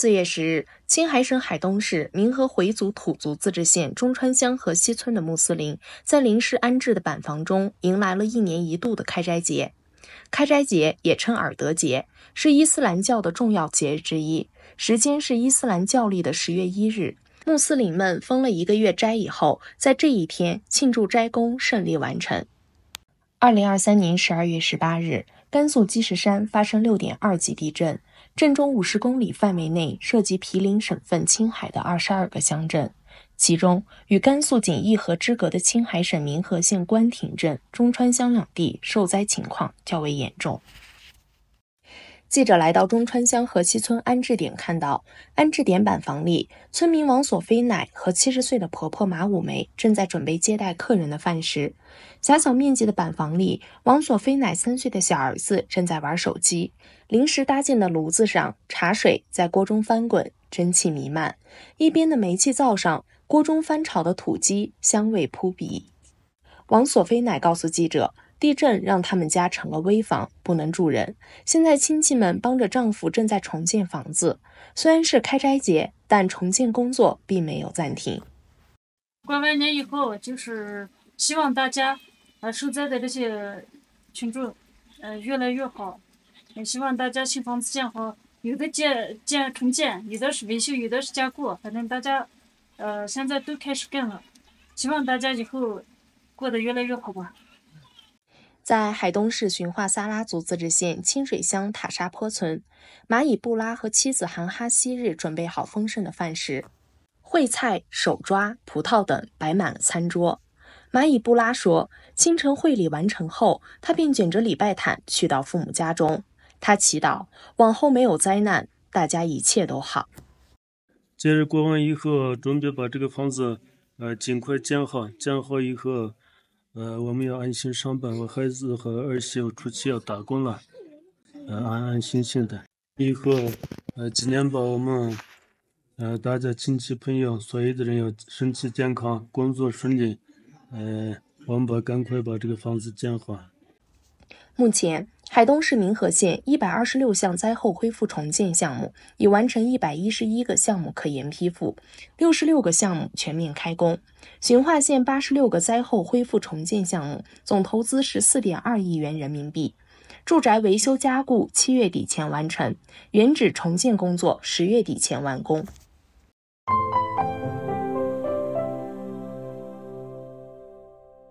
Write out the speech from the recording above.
四月十日，青海省海东市民和回族土族自治县中川乡河西村的穆斯林，在临时安置的板房中，迎来了一年一度的开斋节。开斋节也称尔德节，是伊斯兰教的重要节日之一，时间是伊斯兰教历的十月一日。穆斯林们封了一个月斋以后，在这一天庆祝斋功顺利完成。二零二三年十二月十八日。甘肃积石山发生六点二级地震，震中五十公里范围内涉及毗邻省份青海的二十二个乡镇，其中与甘肃仅一河之隔的青海省民和县官亭镇中川乡两地受灾情况较为严重。记者来到中川乡河西村安置点，看到安置点板房里，村民王索菲奶和七十岁的婆婆马五梅正在准备接待客人的饭食。狭小面积的板房里，王索菲奶三岁的小儿子正在玩手机。临时搭建的炉子上，茶水在锅中翻滚，蒸汽弥漫；一边的煤气灶上，锅中翻炒的土鸡，香味扑鼻。王索菲奶告诉记者。地震让他们家成了危房，不能住人。现在亲戚们帮着丈夫正在重建房子，虽然是开斋节，但重建工作并没有暂停。过完年以后，就是希望大家，呃，受灾的这些群众，呃，越来越好。希望大家新房子建好，有的建建重建，有的是维修，有的是加固，反正大家，呃，现在都开始干了。希望大家以后过得越来越好吧。在海东市循化撒拉族自治县清水乡塔沙坡村，蚂蚁布拉和妻子韩哈昔日准备好丰盛的饭食，烩菜、手抓、葡萄等摆满了餐桌。蚂蚁布拉说：“清晨会礼完成后，他便卷着礼拜毯去到父母家中，他祈祷往后没有灾难，大家一切都好。”节日过完以后，准备把这个房子，呃，尽快建好。建好以后。呃，我们要安心上班，我孩子和儿媳妇出去要打工了，呃，安安心心的。以后，呃，几年把我们，呃，大家亲戚朋友所有的人要身体健康，工作顺利。呃，我们把赶快把这个房子建好。目前。海东市民和县一百二十六项灾后恢复重建项目已完成一百一十一个项目可研批复，六十六个项目全面开工。循化县八十六个灾后恢复重建项目总投资十四点二亿元人民币，住宅维修加固七月底前完成，原址重建工作十月底前完工。